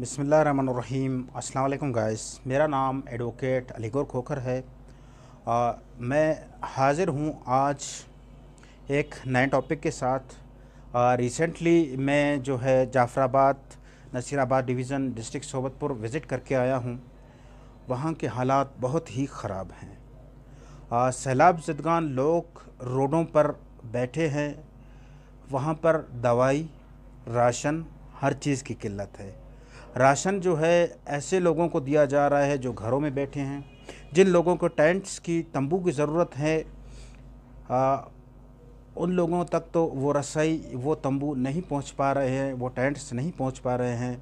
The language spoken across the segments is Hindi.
बसमीम अल्लाम गाइस मेरा नाम एडवोकेट अलीगौर खोखर है आ, मैं हाज़िर हूँ आज एक नए टॉपिक के साथ रिसेंटली मैं जो है Jafarabad Nasirabad division district Sobatpur visit करके आया हूँ वहाँ के हालात बहुत ही ख़राब हैं सैलाब जदगान लोग रोडों पर बैठे हैं वहाँ पर दवाई राशन हर चीज़ की किल्लत है राशन जो है ऐसे लोगों को दिया जा रहा है जो घरों में बैठे हैं जिन लोगों को टेंट्स की तंबू की ज़रूरत है आ, उन लोगों तक तो वो रसाई वो तंबू नहीं पहुंच पा रहे हैं वो टेंट्स नहीं पहुंच पा रहे हैं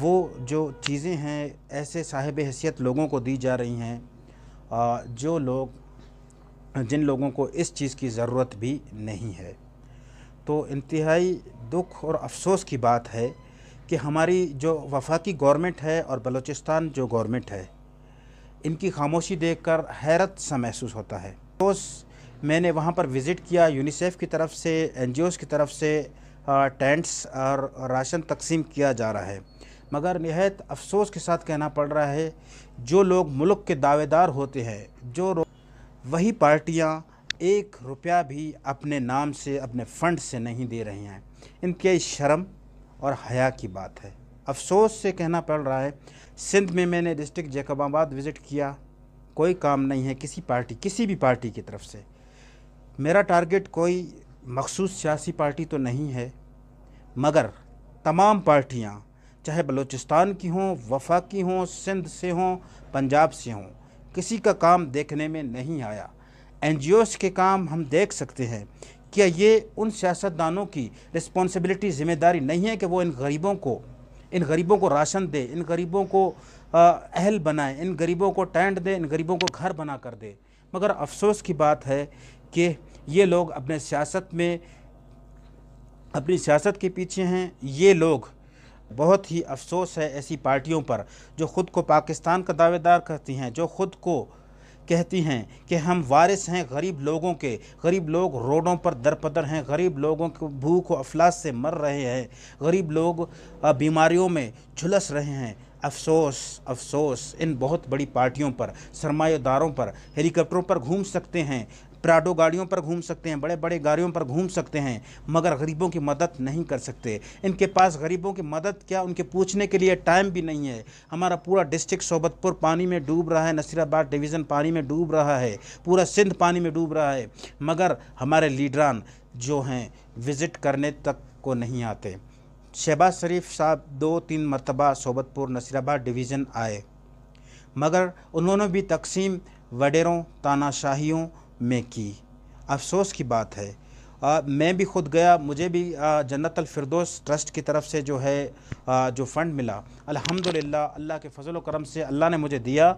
वो जो चीज़ें हैं ऐसे साहिब हैसियत लोगों को दी जा रही हैं जो लोग जिन लोगों को इस चीज़ की ज़रूरत भी नहीं है तो इंतहाई दुख और अफसोस की बात है कि हमारी जो वफाकी गवर्नमेंट है और बलूचिस्तान जो गवर्नमेंट है इनकी खामोशी देखकर हैरत सा महसूस होता है तो मैंने वहाँ पर विज़िट किया यूनिसेफ की तरफ से एन की तरफ से टेंट्स और राशन तकसीम किया जा रहा है मगर नहायत अफसोस के साथ कहना पड़ रहा है जो लोग मुल्क के दावेदार होते हैं जो वही पार्टियाँ एक रुपया भी अपने नाम से अपने फंड से नहीं दे रही हैं इनके शर्म और हया की बात है अफसोस से कहना पड़ रहा है सिंध में मैंने डिस्ट्रिक्ट जैकबाबाद विज़िट किया कोई काम नहीं है किसी पार्टी किसी भी पार्टी की तरफ से मेरा टारगेट कोई मखसूस सियासी पार्टी तो नहीं है मगर तमाम पार्टियाँ चाहे बलूचिस्तान की हों वफा की हों सिंध से हों पंजाब से हों किसी का काम देखने में नहीं आया एन के काम हम देख सकते हैं क्या ये उन सियासतदानों की रिस्पॉन्सिबिलिटी जिम्मेदारी नहीं है कि वो इन गरीबों को इन गरीबों को राशन दे इन गरीबों को अहल बनाए इन गरीबों को टेंट दे इन गरीबों को घर बना कर दे मगर अफसोस की बात है कि ये लोग अपने सियासत में अपनी सियासत के पीछे हैं ये लोग बहुत ही अफसोस है ऐसी पार्टियों पर जो ख़ुद को पाकिस्तान का दावेदार करती हैं जो ख़ुद को कहती हैं कि हम वारिस हैं गरीब लोगों के गरीब लोग रोडों पर दरपदर हैं गरीब लोगों को भूख और अफलास से मर रहे हैं गरीब लोग बीमारियों में झुलस रहे हैं अफसोस अफसोस इन बहुत बड़ी पार्टियों पर सरमादारों पर हेलीकॉप्टरों पर घूम सकते हैं प्राडो गाड़ियों पर घूम सकते हैं बड़े बड़े गाड़ियों पर घूम सकते हैं मगर गरीबों की मदद नहीं कर सकते इनके पास गरीबों की मदद क्या उनके पूछने के लिए टाइम भी नहीं है हमारा पूरा डिस्ट्रिक्ट सोबतपुर पानी में डूब रहा है नसीराबाद डिवीज़न पानी में डूब रहा है पूरा सिंध पानी में डूब रहा है मगर हमारे लीडरान जो हैं विज़िट करने तक को नहीं आते शहबाज शरीफ साहब दो तीन मरतबा सोबतपुर नसीराबाद डिवीज़न आए मगर उन्होंने भी तकसीम वडेरों तानाशाहियों में की अफसोस की बात है आ, मैं भी खुद गया मुझे भी जन्नत अलफरदोस ट्रस्ट की तरफ से जो है आ, जो फ़ंड मिला अल्हम्दुलिल्लाह अल्लाह के फजल करम से अल्लाह ने मुझे दिया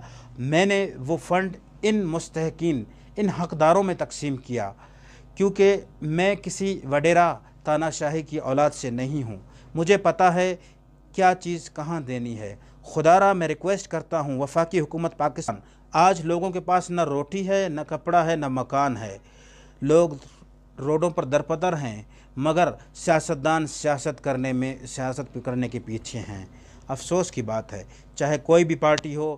मैंने वो फ़ंड इन मुस्तकिन इन हकदारों में तकसीम किया क्योंकि मैं किसी वडेरा तानाशाही की औलाद से नहीं हूँ मुझे पता है क्या चीज़ कहाँ देनी है खुदारा मैं रिक्वेस्ट करता हूँ वफाकी हुकूमत पाकिस्तान आज लोगों के पास न रोटी है न कपड़ा है न मकान है लोग रोडों पर दरपदर हैं मगर सियासतदान सियासत करने में सियासत करने के पीछे हैं अफसोस की बात है चाहे कोई भी पार्टी हो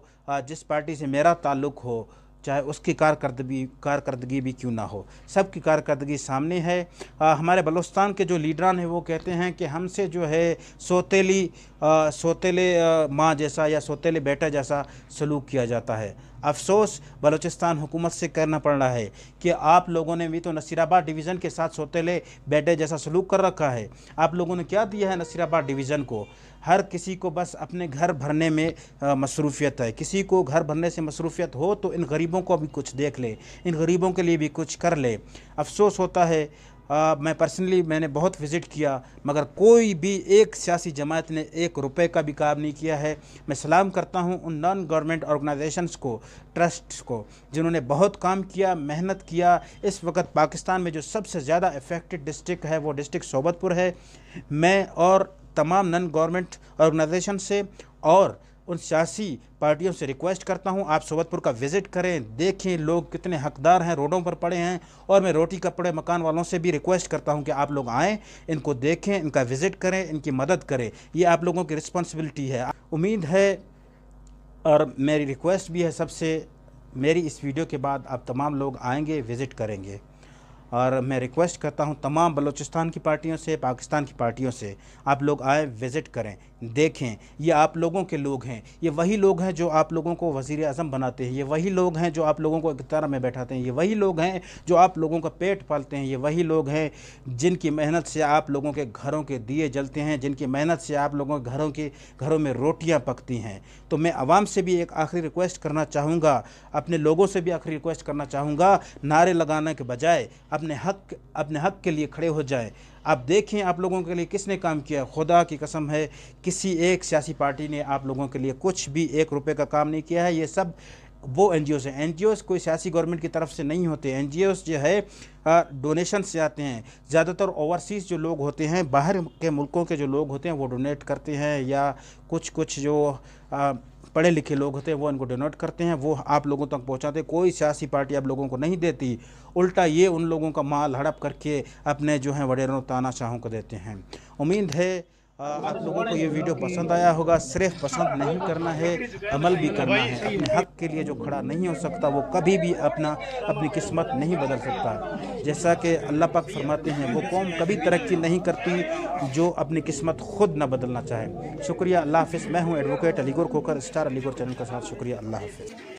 जिस पार्टी से मेरा ताल्लुक़ हो चाहे उसकी कारकर्दगी कारकर्दगी भी क्यों ना हो सबकी कारकर्दगी सामने है आ, हमारे बलोचिस्तान के जो लीडरान हैं वो कहते हैं कि हमसे जो है सोतेली आ, सोतेले माँ जैसा या सोतेले बेटा जैसा सलूक किया जाता है अफसोस बलूचिस्तान हुकूमत से करना पड़ रहा है कि आप लोगों ने भी तो नसीराबाद डिवीज़न के साथ सोतेले बैठे जैसा सलूक कर रखा है आप लोगों ने क्या दिया है नसीराबाद डिवीज़न को हर किसी को बस अपने घर भरने में मसरूफियत है किसी को घर भरने से मसरूफियत हो तो इन गरीबों को भी कुछ देख ले इन गरीबों के लिए भी कुछ कर ले अफसोस होता है आ, मैं पर्सनली मैंने बहुत विज़िट किया मगर कोई भी एक सियासी जमात ने एक रुपए का भी काम नहीं किया है मैं सलाम करता हूं उन नॉन गवर्नमेंट ऑर्गेनाइजेशंस को ट्रस्ट्स को जिन्होंने बहुत काम किया मेहनत किया इस वक्त पाकिस्तान में जो सबसे ज़्यादा अफेक्टेड डिस्ट्रिक्ट है वो डिस्ट्रिक्ट सोबतपुर है मैं और तमाम नॉन गवर्नमेंट ऑर्गेनाइजेशन से और उन सियासी पार्टियों से रिक्वेस्ट करता हूं आप सोबतपुर का विज़िट करें देखें लोग कितने हकदार हैं रोडों पर पड़े हैं और मैं रोटी कपड़े मकान वालों से भी रिक्वेस्ट करता हूं कि आप लोग आएँ इनको देखें इनका विज़िट करें इनकी मदद करें ये आप लोगों की रिस्पॉन्सिबिलिटी है उम्मीद है और मेरी रिक्वेस्ट भी है सबसे मेरी इस वीडियो के बाद आप तमाम लोग आएँगे विज़िट करेंगे और मैं रिक्वेस्ट करता हूं तमाम बलूचिस्तान की पार्टियों से पाकिस्तान की पार्टियों से आप लोग आए विज़िट करें देखें ये आप लोगों के लोग हैं ये वही लोग हैं जो आप लोगों को वज़ी अजम बनाते हैं ये वही लोग हैं जो आप लोगों को इकतार में बैठाते हैं ये वही लोग हैं जो आप लोगों का पेट पालते हैं ये वही लोग हैं जिनकी मेहनत से आप लोगों के घरों के दिए जलते हैं जिनकी मेहनत से आप लोगों के घरों के घरों में रोटियाँ पकती हैं तो मैं आवाम से भी एक आखिरी रिक्वेस्ट करना चाहूँगा अपने लोगों से भी आखिरी रिक्वेस्ट करना चाहूँगा नारे लगाने के बजाय अपने हक अपने हक के लिए खड़े हो जाएँ आप देखें आप लोगों के लिए किसने काम किया खुदा की कसम है किसी एक सियासी पार्टी ने आप लोगों के लिए कुछ भी एक रुपये का काम नहीं किया है ये सब वो एन जी ओज़ हैं एन जी ओज़ कोई सियासी गवर्नमेंट की तरफ से नहीं होते एन जी ओज़ जो है डोनेशन से आते हैं ज़्यादातर ओवरसीज़ जो लोग होते हैं बाहर के मुल्कों के जो लोग होते हैं वो डोनेट करते हैं या कुछ कुछ जो पढ़े लिखे लोग होते हैं वो इनको डोनेट करते हैं वो आप लोगों तक पहुंचाते कोई सियासी पार्टी आप लोगों को नहीं देती उल्टा ये उन लोगों का माल हड़प करके अपने जो हैं वडेरों तानाशाहों को देते हैं उम्मीद है आप लोगों को ये वीडियो पसंद आया होगा सिर्फ पसंद नहीं करना है अमल भी करना है अपने हक के लिए जो खड़ा नहीं हो सकता वो कभी भी अपना अपनी किस्मत नहीं बदल सकता जैसा कि अल्लाह पाक फरमाते हैं वो कौम कभी तरक्की नहीं करती जो अपनी किस्मत खुद ना बदलना चाहे शुक्रिया अल्लाह हाफिज़ मैं हूँ advocate Aligarh Khokhar star Aligarh channel के साथ शुक्रिया अल्लाह हाफिज़